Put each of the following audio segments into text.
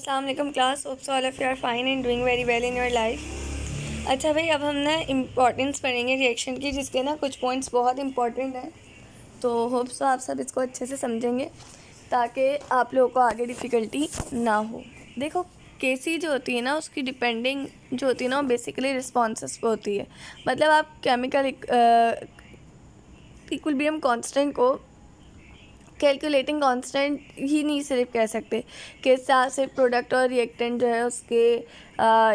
अस्सलाम वालेकुम class hopes all of you are fine and doing very well in your life अच्छा भाई अब हम ना इम्पॉर्टेंस पढ़ेंगे रिएक्शन की जिसके ना कुछ पॉइंट्स बहुत इंपॉर्टेंट हैं तो होप्स आप सब इसको अच्छे से समझेंगे ताकि आप लोगों को आगे डिफ़िकल्टी ना हो देखो केसी जो होती है ना उसकी डिपेंडिंग जो होती है ना वो बेसिकली रिस्पॉन्स पर होती है मतलब आप केमिकल इक्वलबियम कॉन्स्टेंट को कैलकुलेटिंग कांस्टेंट ही नहीं सिर्फ कह सकते कि से प्रोडक्ट और रिएक्टेंट जो है उसके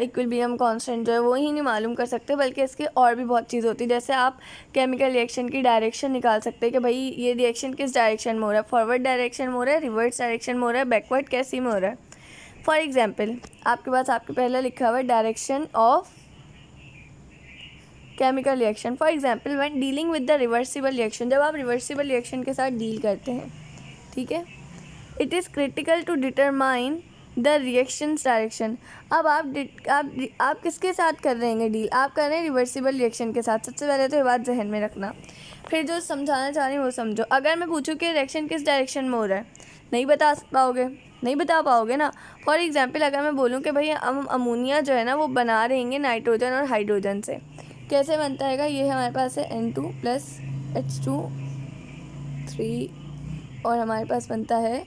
इक्विलिब्रियम कांस्टेंट जो है वो ही नहीं मालूम कर सकते बल्कि इसके और भी बहुत चीज़ होती है जैसे आप केमिकल रिएक्शन की डायरेक्शन निकाल सकते हैं कि भाई ये रिएक्शन किस डायरेक्शन में हो रहा है फॉरवर्ड डायरेक्शन में हो रहा है रिवर्स डायरेक्शन में हो रहा है बैकवर्ड कैसी में हो रहा है फॉर एग्ज़ाम्पल आपके पास आपके पहले लिखा हुआ है direction of chemical reaction for example one dealing with the reversible reaction जब आप रिवर्सिबल रिएक्शन के साथ डील करते हैं ठीक है it is critical to determine the reactions direction अब आप आप आप किसके साथ कर रहे हैं डील आप कर रहे हैं रिवर्सिबल रिएक्शन के साथ सबसे पहले तो ये बात जहन में रखना फिर जो समझाना चाह रही हूँ वो समझो अगर मैं पूछूँ कि रिएक्शन किस डायरेक्शन में हो रहा है नहीं बता पाओगे नहीं बता पाओगे ना फॉर एग्ज़ाम्पल अगर मैं बोलूँ कि भाई हम अमोनिया जो है ना वो बना रहेंगे नाइट्रोजन और हाइड्रोजन से कैसे बनता है ये हमारे पास है N two plus H two three और हमारे पास बनता है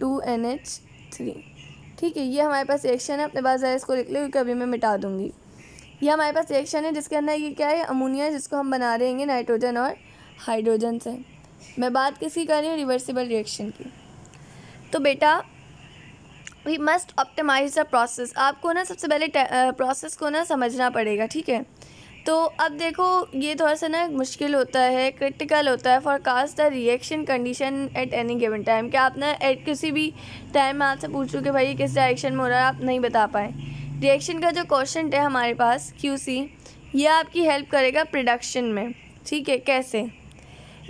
टू एन एच थ्री ठीक है ये हमारे पास रिएक्शन है अपने पास ज़रा इसको लिख लो क्योंकि अभी मैं मिटा दूँगी ये हमारे पास रिएक्शन है जिसके अंदर ये क्या है अमोनिया जिसको हम बना रहे हैं नाइट्रोजन और हाइड्रोजन से मैं बात किसकी कर रही हूँ रिवर्सिबल रिएक्शन की तो बेटा we must optimize the process आपको ना सबसे पहले प्रोसेस को ना समझना पड़ेगा ठीक है तो अब देखो ये थोड़ा सा ना मुश्किल होता है क्रिटिकल होता है forecast the reaction condition at any given time कि आप ना एट किसी भी टाइम में आपसे पूछूँ कि भाई किस डायरेक्शन में हो रहा है आप नहीं बता पाए रिएक्शन का जो क्वेश्चन है हमारे पास क्यू सी यह आपकी हेल्प करेगा प्रोडक्शन में ठीक है कैसे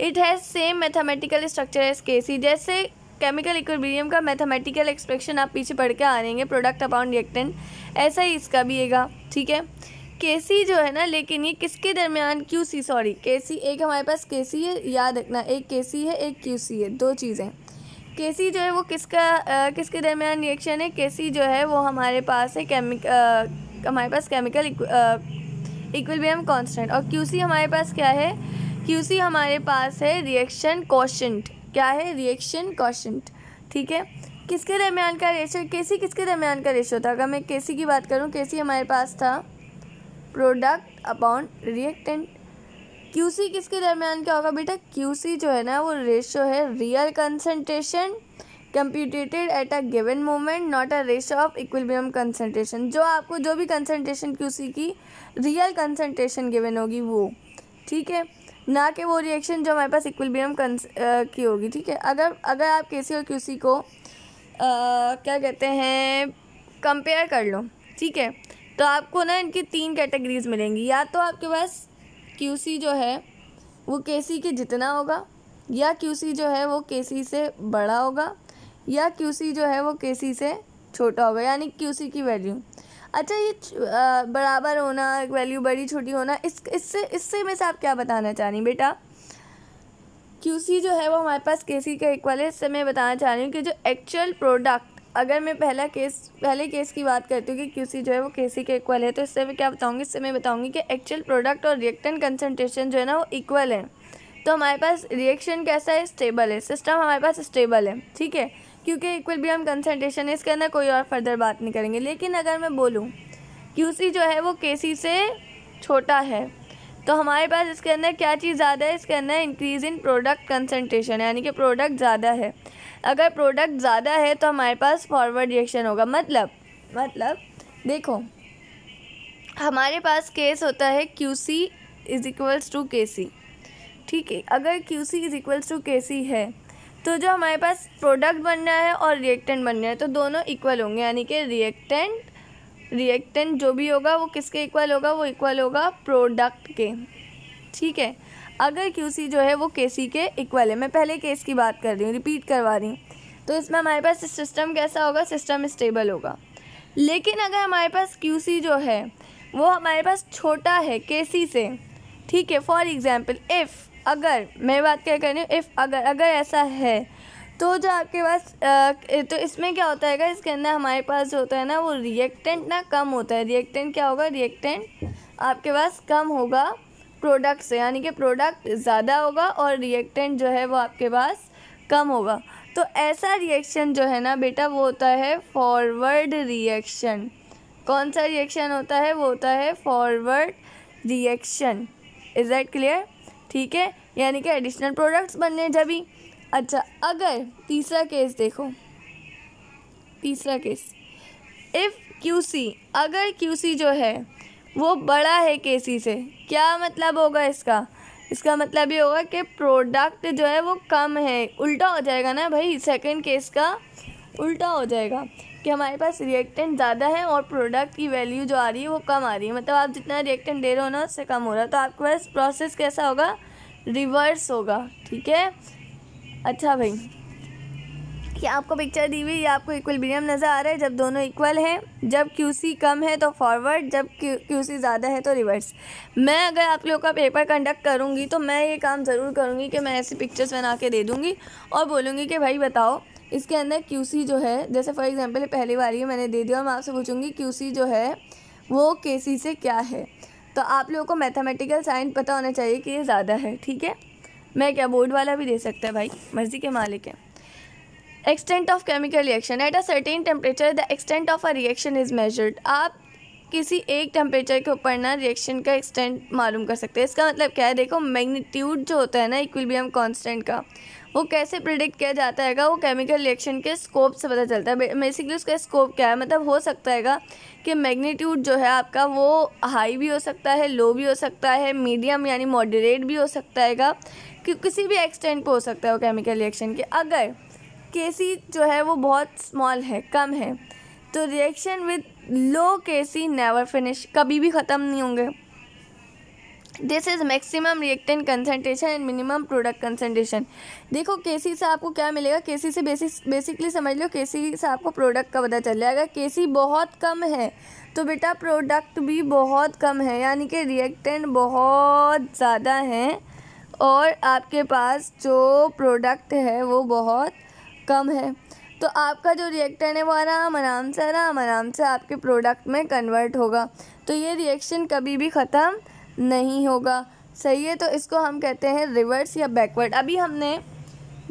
it has same mathematical structure as K C जैसे केमिकल इक्विलिब्रियम का मैथमेटिकल एक्सप्रेशन आप पीछे पढ़ के आ रहेंगे प्रोडक्ट अपॉन रिएक्टेंट ऐसा ही इसका भी है ठीक है केसी जो है ना लेकिन ये किसके दरमियान क्यू सी सॉरी केसी एक हमारे पास केसी है याद रखना एक केसी है एक क्यू सी है दो चीज़ें केसी जो है वो किसका आ, किसके दरमियान रिएक्शन है केसी जो है वो हमारे पास है केमिक हमारे पास केमिकल इक्विलिब्रियम कांस्टेंट और क्यूसी हमारे पास क्या है क्यूसी हमारे पास है रिएक्शन कॉशेंट क्या है रिएक्शन कॉशेंट ठीक है किसके दरमियान का रेशो केसी किसके दरमियान का रेशो था अगर मैं केसी की बात करूँ केसी हमारे पास था प्रोडक्ट अपॉन रिएक्टेंट क्यूसी किसके दरमियान क्या होगा बेटा क्यूसी जो है ना वो रेशो है real concentration computed at a given moment not a ratio of equilibrium concentration जो आपको जो भी कंसनट्रेशन क्यूसी की रियल कंसनट्रेशन गिवन होगी वो ठीक है ना कि वो रिएक्शन जो हमारे पास इक्विलिब्रियम की होगी ठीक है अगर अगर आप के और क्यूसी को आ, क्या कहते हैं कंपेयर कर लो ठीक है तो आपको ना इनकी तीन कैटेगरीज मिलेंगी या तो आपके पास क्यू जो है वो के के जितना होगा या क्यू जो है वो के से बड़ा होगा या क्यू जो है वो के से छोटा होगा यानी क्यू की वैल्यू अच्छा ये बराबर होना वैल्यू बड़ी छोटी होना इस इससे इससे में से आप क्या बताना चाह रही बेटा क्यू जो है वो हमारे पास सी का इक्वल है इससे मैं बताना चाह रही हूँ कि जो एक्चुअल प्रोडक्ट अगर मैं पहला केस पहले केस की बात करती हूँ कि क्यूसी जो है वो केसी के इक्वल है तो इससे मैं क्या बताऊँगी इससे मैं बताऊँगी कि एक्चुअल प्रोडक्ट और रिएक्टेंट कंसनट्रेशन जो है ना वो इक्वल है तो हमारे पास रिएक्शन कैसा है स्टेबल है सिस्टम हमारे पास स्टेबल है ठीक है क्योंकि इक्वल भी हम कंसनट्रेशन है इसके अंदर कोई और फर्दर बात नहीं करेंगे लेकिन अगर मैं बोलूँ क्यूसी जो है वो केसी से छोटा है तो हमारे पास इसके अंदर क्या चीज़ ज़्यादा है इसके अंदर इंक्रीज़ इन प्रोडक्ट कंसनट्रेशन यानी कि प्रोडक्ट ज़्यादा है अगर प्रोडक्ट ज़्यादा है तो हमारे पास फॉरवर्ड रिएक्शन होगा मतलब मतलब देखो हमारे पास केस होता है Q C is equals to K C ठीक है अगर Q C is equals to K C है तो जो हमारे पास प्रोडक्ट बन रहा है और रिएक्टेंट बन रहा है तो दोनों इक्वल होंगे यानी कि रिएक्टेंट रिएक्टेंट जो भी होगा वो किसके इक्वल होगा वो इक्वल होगा प्रोडक्ट के ठीक है अगर क्यू सी जो है वो के सी के इक्वल है मैं पहले केस की बात कर रही हूँ रिपीट करवा रही हूँ तो इसमें हमारे पास सिस्टम कैसा होगा सिस्टम स्टेबल होगा लेकिन अगर हमारे पास क्यू सी जो है वो हमारे पास छोटा है के सी से ठीक है फॉर एग्ज़ाम्पल इफ़ अगर मैं बात क्या कर रही हूँ इफ़ अगर अगर ऐसा है तो जो आपके पास तो इसमें क्या होता है इसके अंदर हमारे पास जो होता है ना वो रिएक्टेंट ना कम होता है रिएक्टेंट क्या होगा रिएक्टेंट आपके पास कम होगा प्रोडक्ट से यानी कि प्रोडक्ट ज़्यादा होगा और रिएक्टेंट जो है वो आपके पास कम होगा तो ऐसा रिएक्शन जो है ना बेटा वो होता है फॉरवर्ड रिएक्शन कौन सा रिएक्शन होता है वो होता है forward reaction is that clear ठीक है यानी कि एडिशनल प्रोडक्ट्स बनने जब ही अच्छा अगर तीसरा केस देखो तीसरा केस इफ़ क्यू सी अगर क्यू सी जो है वो बड़ा है के सी से क्या मतलब होगा इसका इसका मतलब ये होगा कि प्रोडक्ट जो है वो कम है उल्टा हो जाएगा ना भाई सेकंड केस का उल्टा हो जाएगा कि हमारे पास रिएक्टेंट ज़्यादा है और प्रोडक्ट की वैल्यू जो आ रही है वो कम आ रही है मतलब आप जितना रिएक्टेंट दे रहे हो ना उससे कम हो रहा है तो आपके पास प्रोसेस कैसा होगा रिवर्स होगा ठीक है अच्छा भाई कि आपको पिक्चर दी हुई या आपको इक्वल मीडियम नज़र आ रहा है जब दोनों इक्वल हैं जब क्यू सी कम है तो फॉरवर्ड जब क्यू सी ज़्यादा है तो रिवर्स मैं अगर आप लोगों का पेपर कंडक्ट करूँगी तो मैं ये काम ज़रूर करूँगी कि मैं ऐसी पिक्चर्स बना के दे दूँगी और बोलूँगी कि भाई बताओ इसके अंदर क्यू सी जो है जैसे फॉर एग्ज़ाम्पल पहली बार ही मैंने दे दिया और मैं आपसे पूछूँगी क्यूसी जो है वो के सी से क्या है तो आप लोगों को मैथमेटिकल साइंस पता होना चाहिए कि ये ज़्यादा है ठीक है मैं क्या बोर्ड वाला भी दे सकता है भाई मर्जी के मालिक है extent of chemical reaction at a certain temperature the extent of a reaction is measured आप किसी एक टेम्परेचर के ऊपर ना रिएक्शन का एक्सटेंट मालूम कर सकते हैं इसका मतलब क्या है देखो मैग्नीट्यूड जो होता है ना इक्विलिब्रियम कांस्टेंट का वो कैसे प्रिडिक्ट किया जाता है वो केमिकल रिएक्शन के स्कोप से पता चलता है बेसिकली उसका स्कोप क्या है मतलब हो सकता है कि मैग्नीट्यूड जो है आपका वो हाई भी हो सकता है लो भी हो सकता है मीडियम यानी मॉडरेट भी हो सकता हैगा कि किसी भी एक्सटेंट पर हो सकता है वो केमिकल रिएक्शन के अगर केसी जो है वो बहुत स्मॉल है कम है तो reaction with low KC never finish कभी भी ख़त्म नहीं होंगे this is maximum reactant concentration and minimum product concentration देखो केसी से आपको क्या मिलेगा केसी से बेसिस बेसिकली समझ लो केसी से आपको प्रोडक्ट का पता चल जाएगा केसी बहुत कम है तो बेटा प्रोडक्ट भी बहुत कम है यानी कि रिएक्टेंट बहुत ज़्यादा हैं और आपके पास जो प्रोडक्ट है वो बहुत कम है तो आपका जो रिएक्टेंट है वो आराम आराम से आराम आराम से आपके प्रोडक्ट में कन्वर्ट होगा तो ये रिएक्शन कभी भी ख़त्म नहीं होगा सही है तो इसको हम कहते हैं रिवर्स या बैकवर्ड अभी हमने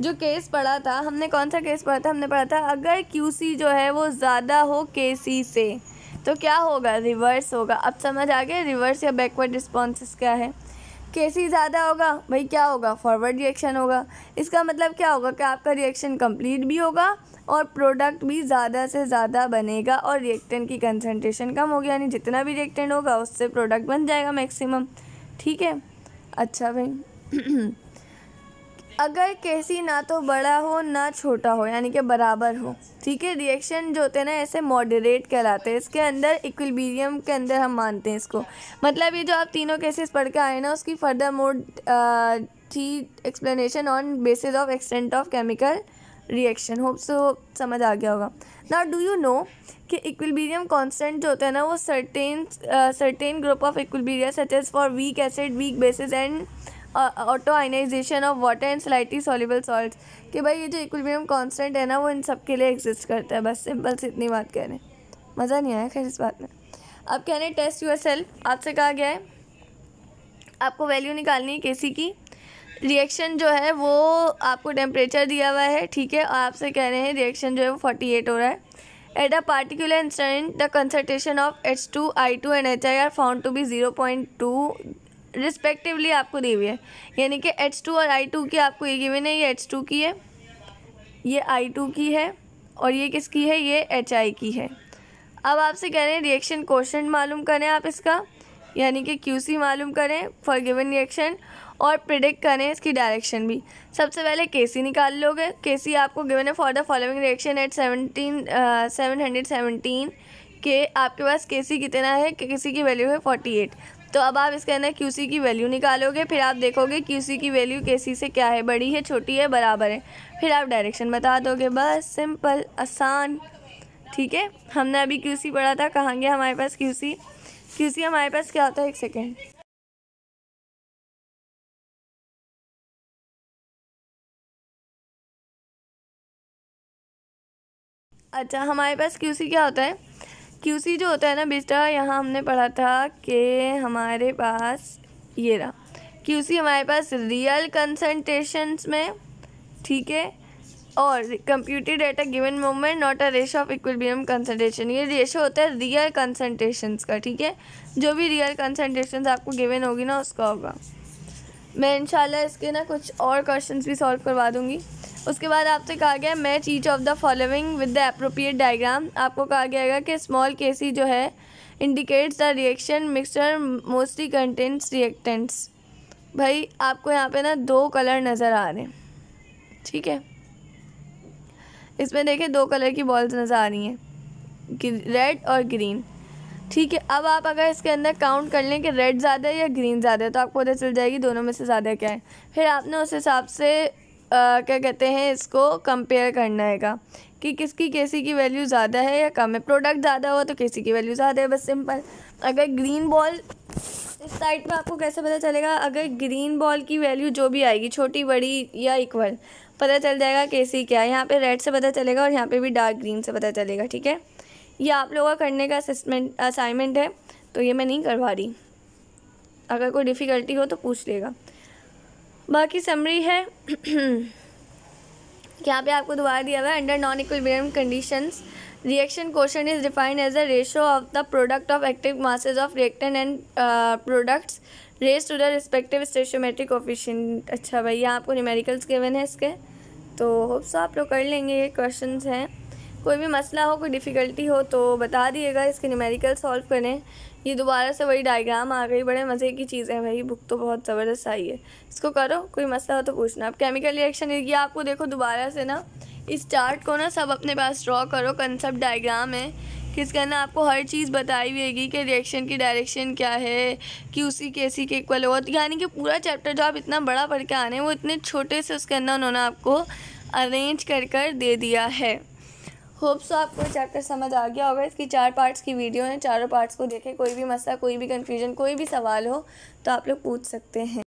जो केस पढ़ा था हमने कौन सा केस पढ़ा था हमने पढ़ा था अगर क्यू जो है वो ज़्यादा हो के से तो क्या होगा रिवर्स होगा अब समझ आ गया रिवर्स या बैकवर्ड रिस्पॉन्स क्या है के सी ज़्यादा होगा भाई क्या होगा फॉरवर्ड रिएक्शन होगा इसका मतलब क्या होगा कि आपका रिएक्शन कंप्लीट भी होगा और प्रोडक्ट भी ज़्यादा से ज़्यादा बनेगा और रिएक्टेंट की कंसनट्रेशन कम होगी यानी जितना भी रिएक्टेंट होगा उससे प्रोडक्ट बन जाएगा मैक्सिमम ठीक है अच्छा भाई अगर कैसी ना तो बड़ा हो ना छोटा हो यानी कि बराबर हो ठीक है रिएक्शन जो होते हैं ना ऐसे मॉडरेट कहलाते हैं इसके अंदर इक्विलिब्रियम के अंदर हम मानते हैं इसको मतलब ये जो आप तीनों केसेस पढ़ के आए ना उसकी further more the explanation on basis of extent of chemical reaction hope so समझ आ गया होगा ना डू यू नो कि इक्विलबीरियम कॉन्सटेंट जो होता है ना वो certain certain group of equilibria such as for weak acid weak bases and autoionization of water and slightly soluble salt कि भाई ये जो इक्विलिब्रियम कॉन्सटेंट है ना वो इन सब के लिए एग्जिस्ट करता है बस सिंपल से इतनी बात कह रहे हैं मज़ा नहीं आया खैर इस बात में अब कह रहे हैं टेस्ट यूर सेल्फ आपसे कहा गया है आपको वैल्यू निकालनी है केसी की रिएक्शन जो है वो आपको टेम्परेचर दिया हुआ है ठीक है और आपसे कह रहे हैं रिएक्शन जो है वो फोर्टी एट हो रहा है at a particular instant the concentration of H two I two and H I are found to be zero point two respectively आपको दी हुई है यानी कि एच टू और आई टू की आपको ये गिवन है ये एच टू की है ये आई टू की है और ये किसकी है ये एच आई की है अब आपसे कह रहे हैं रिएक्शन क्वेश्चन मालूम करें आप इसका यानी कि सी मालूम करें फॉर गिवन रिएक्शन और प्रिडिक्ट करें इसकी डायरेक्शन भी सबसे पहले सी निकाल लोगे सी आपको गिवन है for the following reaction at seventeen seven hundred seventeen के आपके पास सी कितना है सी की वैल्यू है फोर्टी एट तो अब आप इसके अंदर क्यू की वैल्यू निकालोगे फिर आप देखोगे क्यू की वैल्यू के से क्या है बड़ी है छोटी है बराबर है फिर आप डायरेक्शन बता दोगे बस सिंपल आसान ठीक है हमने अभी क्यू पढ़ा था कहाँ गया हमारे पास क्यू क्योंकि हमारे पास क्या होता है एक सेकेंड अच्छा हमारे पास क्यूसी क्या होता है क्यूसी जो होता है ना बेटा यहाँ हमने पढ़ा था कि हमारे पास ये रहा क्यूसी हमारे पास रियल कंसनट्रेशन में ठीक है और computed at a given moment not a ratio of equilibrium concentration ये रेशो होता है रियल कंसनट्रेशन का ठीक है जो भी रियल कंसंट्रेशन आपको गिवन होगी ना उसका होगा मैं इंशाल्लाह इसके ना कुछ और क्वेश्चन भी सॉल्व करवा दूँगी उसके बाद आपसे कहा गया match each of the following with the appropriate diagram आपको कहा गया कि स्मॉल केसी जो है indicates the reaction mixture mostly contents reactants भाई आपको यहाँ पे ना दो कलर नज़र आ रहे हैं ठीक है इसमें देखें दो कलर की बॉल्स नज़र आ रही हैं रेड और ग्रीन ठीक है अब आप अगर इसके अंदर काउंट कर लें कि रेड ज़्यादा है या ग्रीन ज़्यादा है तो आपको पता चल जाएगी दोनों में से ज़्यादा क्या है फिर आपने उस हिसाब से आ, क्या कहते हैं इसको कंपेयर करना है कि किसकी केसी की वैल्यू ज़्यादा है या कम है प्रोडक्ट ज़्यादा हो तो केसी की वैल्यू ज़्यादा है बस सिंपल अगर ग्रीन बॉल इस साइड में आपको कैसे पता चलेगा अगर ग्रीन बॉल की वैल्यू जो भी आएगी छोटी बड़ी या इक्वल पता चल जाएगा कैसी क्या है यहाँ पे रेड से पता चलेगा और यहाँ पे भी डार्क ग्रीन से पता चलेगा ठीक है ये आप लोगों का करने का असमेंट असाइनमेंट है तो ये मैं नहीं करवा रही अगर कोई डिफ़िकल्टी हो तो पूछ लेगा बाकी समरी है यहाँ पे आपको दोबारा दिया हुआ है under non equilibrium conditions reaction question is defined as a ratio of the product of active masses of reactant and products raise to the respective stoichiometric coefficient अच्छा भाई यहाँ आपको न्यूमेरिकल्स given है इसके तो होप्स आप लोग कर लेंगे ये क्वेश्चन हैं कोई भी मसला हो कोई डिफ़िकल्टी हो तो बता दिएगा इसके न्यूमेरिकल सॉल्व करें ये दोबारा से वही डायग्राम आ गई बड़े मज़े की चीज़ है भाई बुक तो बहुत ज़बरदस्त आई है इसको करो कोई मसला हो तो पूछना अब केमिकल रिएक्शन ये आपको देखो दोबारा से ना इस चार्ट को ना सब अपने पास ड्रॉ करो कंसेप्ट डायग्राम है इसके ना आपको हर चीज़ बताई हुएगी कि रिएक्शन की डायरेक्शन क्या है कि उसी के सी के इक्वल हो यानी कि पूरा चैप्टर जो आप इतना बड़ा पढ़ के आने वो इतने छोटे से उसके अंदर उन्होंने आपको अरेंज कर कर दे दिया है होप सो आपको चैप्टर समझ आ गया होगा इसकी चार पार्ट्स की वीडियो है चारों पार्ट्स को देखें कोई भी मसला कोई भी कन्फ्यूजन कोई भी सवाल हो तो आप लोग पूछ सकते हैं